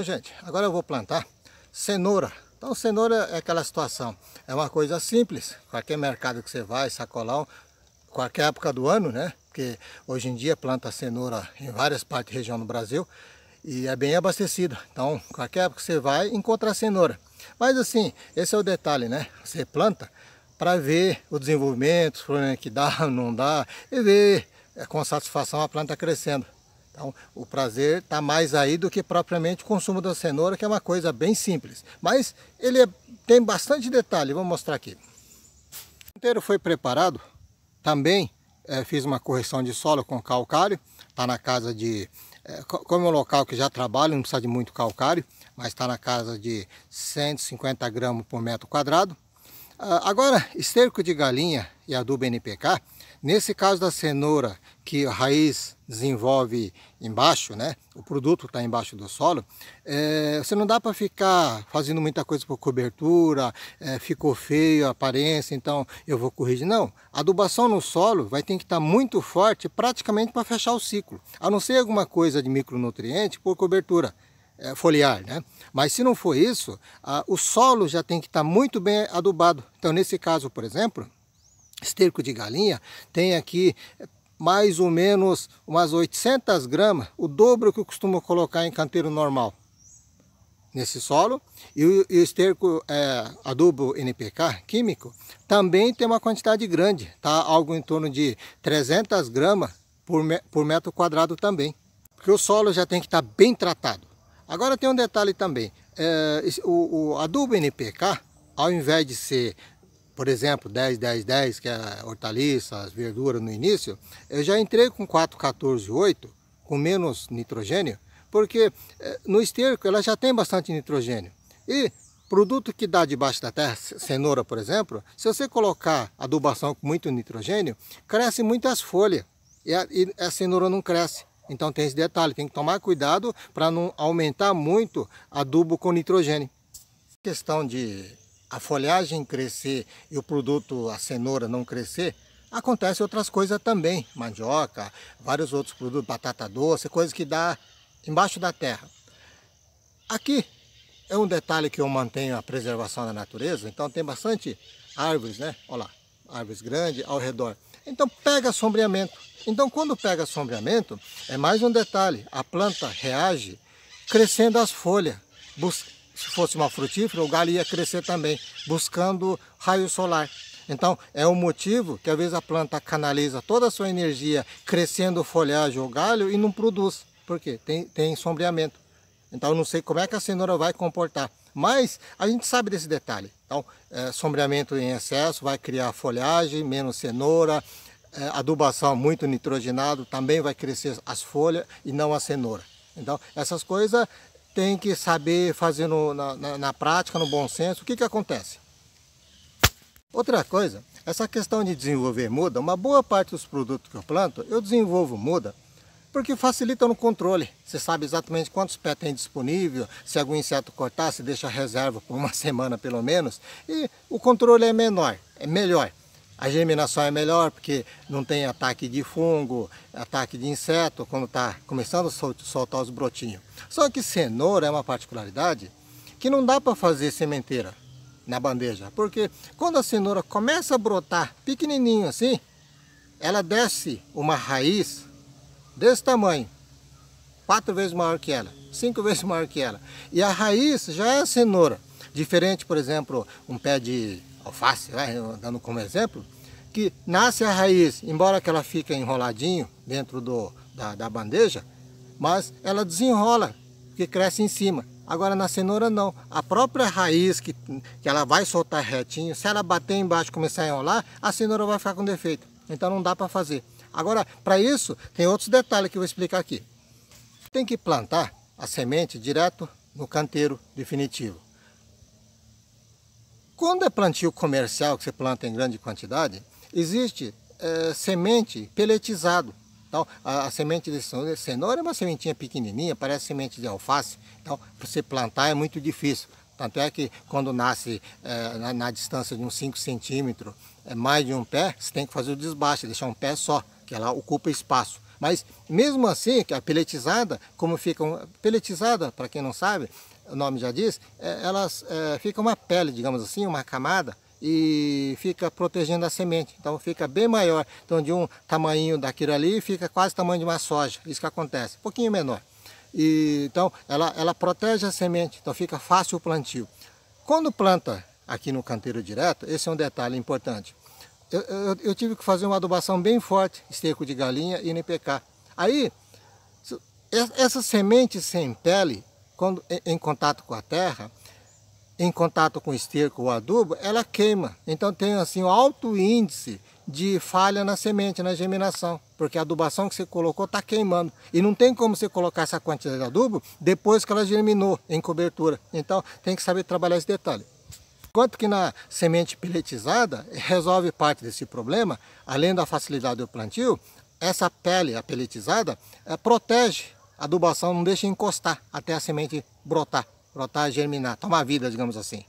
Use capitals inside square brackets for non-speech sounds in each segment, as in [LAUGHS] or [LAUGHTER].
Então, gente, agora eu vou plantar cenoura. Então, cenoura é aquela situação, é uma coisa simples. Qualquer mercado que você vai, sacolão, qualquer época do ano, né? Porque hoje em dia planta cenoura em várias partes da região do Brasil e é bem abastecida. Então, qualquer época que você vai, encontrar cenoura. Mas assim, esse é o detalhe, né? Você planta para ver o desenvolvimento, os problemas né, que dá, [LAUGHS] não dá, e ver é com satisfação a planta crescendo. Então, o prazer está mais aí do que propriamente o consumo da cenoura, que é uma coisa bem simples. Mas ele é, tem bastante detalhe, vou mostrar aqui. O inteiro foi preparado, também é, fiz uma correção de solo com calcário, está na casa de... É, como é um local que já trabalho, não precisa de muito calcário, mas está na casa de 150 gramas por metro quadrado. Ah, agora, esterco de galinha e adubo NPK, Nesse caso da cenoura, que a raiz desenvolve embaixo, né? o produto está embaixo do solo, é, você não dá para ficar fazendo muita coisa por cobertura, é, ficou feio a aparência, então eu vou corrigir. Não, a adubação no solo vai ter que estar tá muito forte praticamente para fechar o ciclo, a não ser alguma coisa de micronutriente por cobertura é, foliar, né? Mas se não for isso, a, o solo já tem que estar tá muito bem adubado. Então, nesse caso, por exemplo, esterco de galinha tem aqui mais ou menos umas 800 gramas, o dobro que eu costumo colocar em canteiro normal nesse solo. E o, esterco é, adubo NPK químico também tem uma quantidade grande, tá? algo em torno de 300 gramas por, me, por metro quadrado também. Porque o solo já tem que estar tá bem tratado. Agora tem um detalhe também, é, o, o adubo NPK, ao invés de ser por exemplo, 10, 10, 10, que é hortaliças, verduras no início, eu já entrei com 4, 14, 8, com menos nitrogênio, porque eh, no esterco ela já tem bastante nitrogênio. E produto que dá debaixo da terra, cenoura, por exemplo, se você colocar adubação com muito nitrogênio, cresce muitas folhas e a, e a cenoura não cresce. Então tem esse detalhe, tem que tomar cuidado para não aumentar muito adubo com nitrogênio. Questão de a folhagem crescer e o produto, a cenoura, não crescer, acontece outras coisas também. Mandioca, vários outros produtos, batata doce, coisas que dá embaixo da terra. Aqui é um detalhe que eu mantenho a preservação da natureza, então tem bastante árvores, né? Olha lá, árvores grandes ao redor. Então pega sombreamento. Então quando pega sombreamento, é mais um detalhe, a planta reage crescendo as folhas, se fosse uma frutífera, o galho ia crescer também, buscando raio solar. Então, é o um motivo que às vezes a planta canaliza toda a sua energia crescendo folhagem ou galho e não produz. Por quê? Tem, tem sombreamento. Então, não sei como é que a cenoura vai comportar. Mas a gente sabe desse detalhe. Então, é, sombreamento em excesso vai criar folhagem, menos cenoura. É, adubação muito nitrogenado também vai crescer as folhas e não a cenoura. Então, essas coisas tem que saber fazer no, na, na, na, prática, no bom senso, o que, que acontece? Outra coisa, essa questão de desenvolver muda, uma boa parte dos produtos que eu planto, eu desenvolvo muda, porque facilita no controle. Você sabe exatamente quantos pés tem disponível, se algum inseto cortar, se deixa reserva por uma [LAUGHS] semana pelo menos, e o controle é menor, é melhor. A germinação é melhor porque não tem ataque de fungo, ataque de inseto, quando está começando a soltar os brotinhos. Só que cenoura é uma particularidade que não dá para fazer sementeira na bandeja, porque quando a cenoura começa a brotar pequenininho assim, ela desce uma raiz desse tamanho, quatro vezes maior que ela, cinco [LAUGHS] vezes maior que ela. E a raiz já é cenoura. Diferente, por exemplo, um pé de alface, vai, né? dando como exemplo, que nasce a raiz, embora que ela fique enroladinho dentro do, da, da bandeja, mas ela desenrola, que cresce em cima. Agora na cenoura não, a própria raiz que, que ela vai soltar retinho, se ela bater embaixo e começar a enrolar, a cenoura vai ficar com defeito. Então não dá para fazer. Agora, para isso, tem outros detalhes que eu vou explicar aqui. Tem que plantar a semente direto no canteiro definitivo. Quando é plantio comercial, que você planta em grande quantidade, existe é, semente peletizado. Então, a, a semente de cenoura é uma sementinha pequenininha, parece semente de alface. Então, para você plantar é muito difícil. Tanto é que quando nasce é, na, na, distância de uns 5 centímetros, é, mais de um pé, você tem que fazer o desbaste, deixar um pé só, que ela é ocupa espaço. Mas mesmo assim, a é peletizada, como fica um, peletizada, para quem não sabe, o nome já diz, é, elas é, ficam uma pele, digamos assim, uma camada, e fica protegendo a semente. Então fica bem maior. Então de um tamanho daquilo ali fica quase o tamanho de uma soja. Isso que acontece. Um pouquinho menor. E, então ela, ela protege a semente. Então fica fácil o plantio. Quando planta aqui no canteiro direto, esse é um detalhe importante. Eu, eu, eu tive que fazer uma adubação bem forte, esterco de galinha e NPK. Aí, essas sementes sem pele, quando em, em contato com a terra, em contato com o esterco ou adubo, ela queima. Então tem assim um alto índice de falha na semente, na germinação, porque a adubação que você colocou está queimando. E não tem como você colocar essa quantidade de adubo depois que ela germinou em cobertura. Então tem que saber trabalhar esse detalhe. Enquanto que na semente peletizada resolve parte desse problema, além da facilidade do plantio, essa pele, a peletizada, eh, protege adubação não deixa encostar até a semente brotar, brotar, germinar, tomar vida, digamos assim.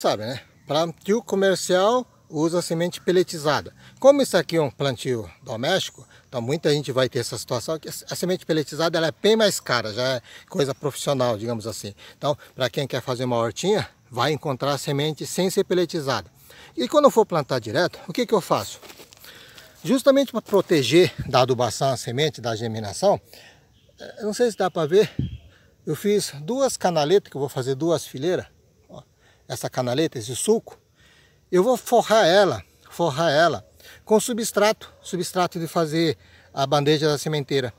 Sabe, né? Para tio comercial usa semente peletizada. Como isso aqui é um plantio doméstico, então muita gente vai ter essa situação que a semente peletizada ela é bem mais cara, já é coisa profissional, digamos assim. Então, para quem quer fazer uma hortinha, vai encontrar a semente sem ser peletizada. E quando eu for plantar direto, o que, que eu faço? Justamente para proteger da adubação a semente, da germinação, eh, não sei se dá para ver, eu fiz duas canaletas, que eu vou fazer duas fileiras, ó, essa canaleta, esse suco, eu vou forrar ela, forrar ela com substrato, substrato de fazer a bandeja da sementeira.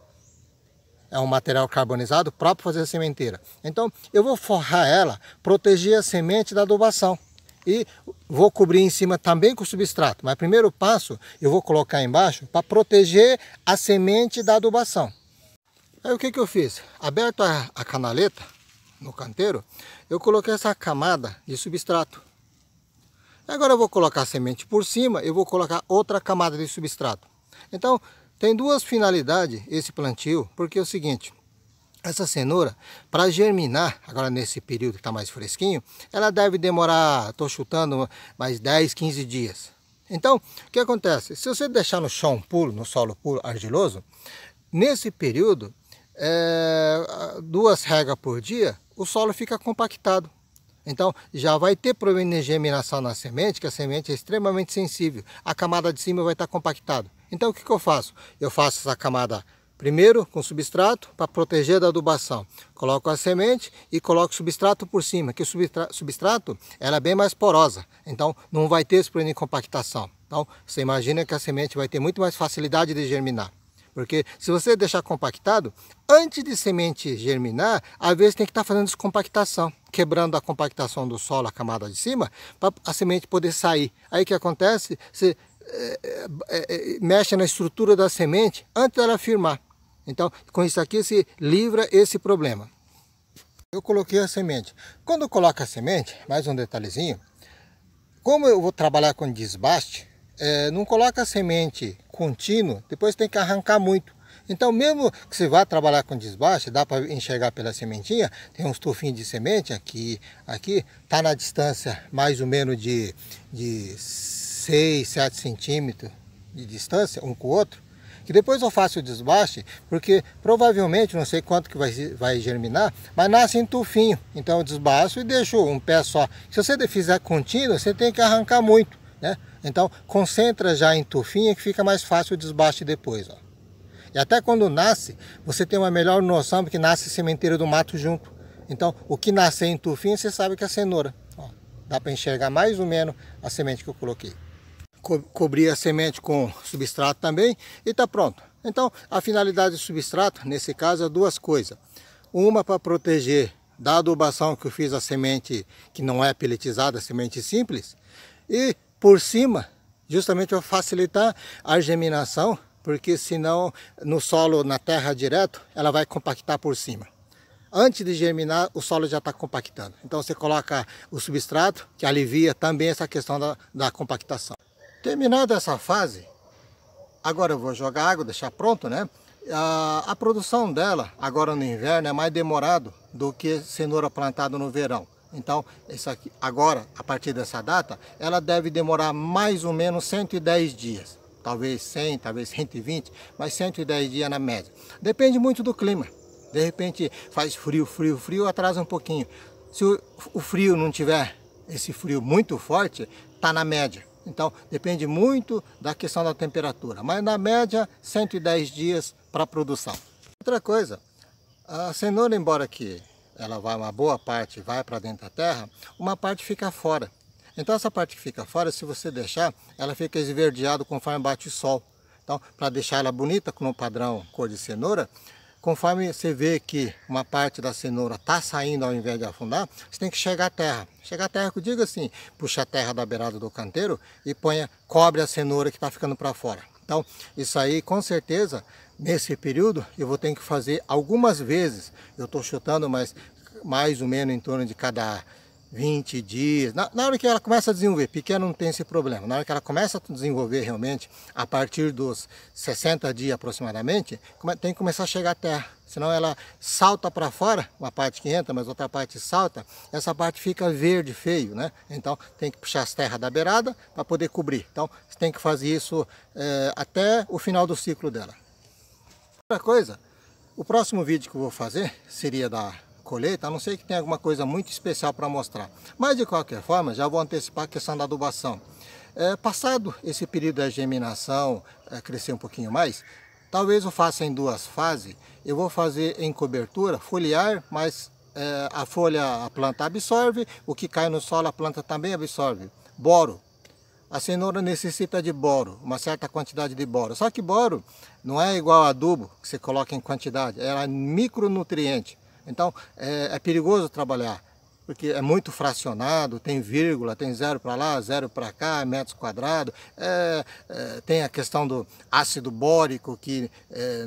É um material carbonizado próprio fazer a sementeira. Então eu vou forrar ela, proteger a semente da adubação. E vou cobrir em cima também com substrato, mas primeiro passo eu vou colocar embaixo para proteger a semente da adubação. Aí o que, que eu fiz? Aberto a, a canaleta no canteiro, eu coloquei essa camada de substrato. Agora eu vou colocar a semente por cima, eu vou colocar outra camada de substrato. Então, tem duas finalidades esse plantio, porque é o seguinte, essa cenoura, para germinar, agora nesse período que está mais fresquinho, ela deve demorar, estou chutando, mais 10, 15 dias. Então, o que acontece? Se você deixar no chão puro, no solo puro, argiloso, nesse período, é, duas regas por dia, o solo fica compactado. Então, já vai ter problema de germinação na semente, que a semente é extremamente sensível. A camada de cima vai estar tá compactada. Então, o que, que eu faço? Eu faço essa camada Primeiro com substrato para proteger da adubação. Coloco a semente e coloco substrato por cima, que o substrato, substrato ela é bem mais porosa, então não vai ter esse problema de compactação. Então você imagina que a semente vai ter muito mais facilidade de germinar. Porque se você deixar compactado, antes de semente germinar, às vezes tem que estar tá fazendo descompactação, quebrando a compactação do solo, a camada de cima, para a semente poder sair. Aí o que acontece? Você é, é, é, mexe na estrutura da semente antes dela firmar. Então, com isso aqui se livra esse problema. Eu coloquei a semente. Quando coloca a semente, mais um detalhezinho, como eu vou trabalhar com desbaste, é, não coloca a semente contínua, depois tem que arrancar muito. Então, mesmo que você vá trabalhar com desbaste, dá para enxergar pela sementinha, tem uns tufinhos de semente aqui, aqui, tá na distância mais ou menos de, de 6, 7 centímetros de distância, um com o outro que depois eu faço o desbaste, porque provavelmente, não sei quanto que vai, vai germinar, mas nasce em tufinho. Então eu desbasto e deixo um pé só. Se você fizer contínuo, você tem que arrancar muito, né? Então concentra já em tufinho que fica mais fácil o desbaste depois, ó. E até quando nasce, você tem uma melhor noção porque nasce sementeiro do mato junto. Então, o que nascer em tufinho, você sabe que é cenoura. Ó, dá para enxergar mais ou menos a semente que eu coloquei co cobrir a semente com substrato também e está pronto. Então, a finalidade do substrato, nesse caso, é duas coisas. Uma para proteger da adubação que eu fiz a semente que não é pelletizada, semente simples, e por cima, justamente para facilitar a germinação, porque senão no solo, na terra direto, ela vai compactar por cima. Antes de germinar, o solo já está compactando. Então você coloca o substrato, que alivia também essa questão da, da compactação. Terminada essa fase, agora eu vou jogar água, deixar pronto, né? A, a, produção dela agora no inverno é mais demorado do que cenoura plantada no verão. Então, isso aqui, agora, a partir dessa data, ela deve demorar mais ou menos 110 dias. Talvez 100, talvez 120, mas 110 dias na média. Depende muito do clima. De repente faz frio, frio, frio, atrasa um pouquinho. Se o, o frio não tiver esse frio muito forte, tá na média. Então, depende muito da questão da temperatura, mas na média, 110 dias para produção. Outra coisa, a cenoura, embora que ela vá uma boa parte vai para dentro da terra, uma parte fica fora. Então, essa parte que fica fora, se você deixar, ela fica esverdeada conforme bate o sol. Então, para deixar ela bonita, com um padrão cor de cenoura, Conforme você vê que uma parte da cenoura está saindo ao invés de afundar, você tem que chegar à terra. Chegar à terra, eu digo assim, puxa a terra da beirada do canteiro e ponha, cobre a cenoura que está ficando para fora. Então, isso aí, com certeza, nesse período, eu vou ter que fazer algumas vezes. Eu estou chutando, mas mais ou menos em torno de cada 20 dias. Na, na, hora que ela começa a desenvolver, pequena não tem esse problema. Na hora que ela começa a desenvolver realmente, a partir dos 60 dias aproximadamente, tem que começar a chegar à terra. Senão ela salta para fora, uma parte que entra, mas outra parte salta, essa parte fica verde, feio, né? Então tem que puxar as terras da beirada para poder cobrir. Então você tem que fazer isso é, até o final do ciclo dela. Outra coisa, o próximo vídeo que eu vou fazer seria da colheita, a não ser que tenha alguma coisa muito especial para mostrar. Mas de qualquer forma, já vou antecipar a questão da adubação. É, passado esse período da germinação, é, crescer um pouquinho mais, talvez eu faça em duas fases. Eu vou fazer em cobertura, foliar, mas é, a folha, a planta absorve, o que cai no solo a planta também absorve. Boro, a cenoura necessita de boro, uma certa quantidade de boro. Só que boro não é igual a adubo, que você coloca em quantidade, ela é micronutriente. Então é, é perigoso trabalhar, porque é muito fracionado, tem vírgula, tem zero para lá, zero para cá, metros quadrados, é, é, tem a questão do ácido bórico que é,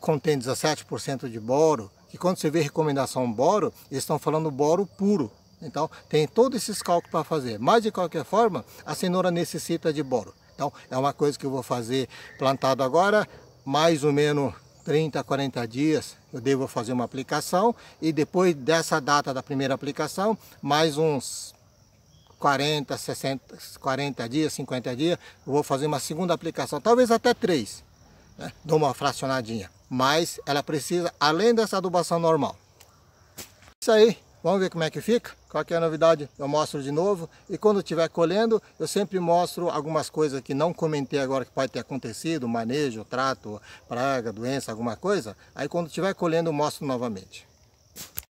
contém 17% de boro, que quando você vê recomendação boro, eles estão falando boro puro, então tem todos esses cálculos para fazer, mas de qualquer forma a cenoura necessita de boro. Então é uma coisa que eu vou fazer plantado agora, mais ou menos 30 40 dias eu devo fazer uma aplicação e depois dessa data da primeira aplicação, mais uns 40, 60, 40 dias, 50 dias, eu vou fazer uma segunda aplicação, talvez até três, né? dou uma fracionadinha, mas ela precisa, além dessa adubação normal. Isso aí, vamos ver como é que fica? Qualquer é novidade eu mostro de novo. E quando estiver colhendo, eu sempre mostro algumas coisas que não comentei agora que pode ter acontecido, manejo, trato, praga, doença, alguma coisa. Aí quando estiver colhendo, eu mostro novamente.